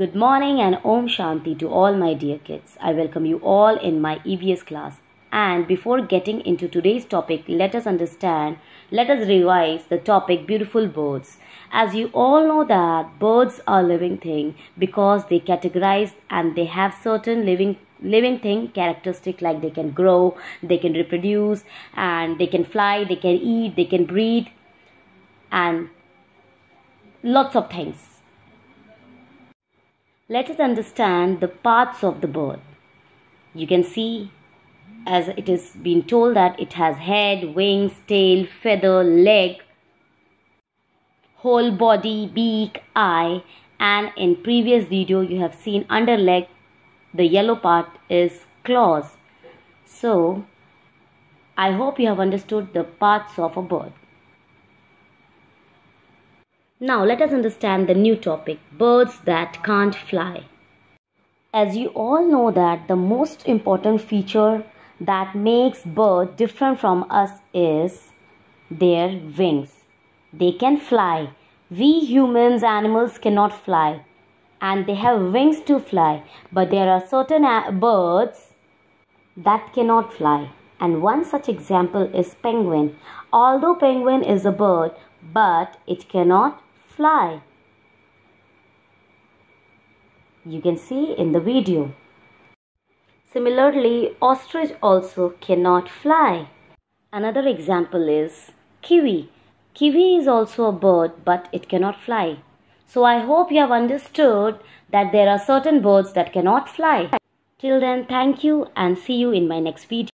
Good morning and Om Shanti to all my dear kids. I welcome you all in my EBS class. And before getting into today's topic, let us understand, let us revise the topic beautiful birds. As you all know that birds are living thing because they categorize and they have certain living living thing characteristic like they can grow, they can reproduce and they can fly, they can eat, they can breathe and lots of things let us understand the parts of the bird. You can see as it is been told that it has head, wings, tail, feather, leg, whole body, beak, eye and in previous video you have seen under leg the yellow part is claws. So I hope you have understood the parts of a bird. Now let us understand the new topic birds that can't fly. As you all know that the most important feature that makes bird different from us is their wings. They can fly. We humans animals cannot fly and they have wings to fly but there are certain uh, birds that cannot fly and one such example is penguin. Although penguin is a bird but it cannot fly. You can see in the video. Similarly, ostrich also cannot fly. Another example is kiwi. Kiwi is also a bird but it cannot fly. So I hope you have understood that there are certain birds that cannot fly. Till then, thank you and see you in my next video.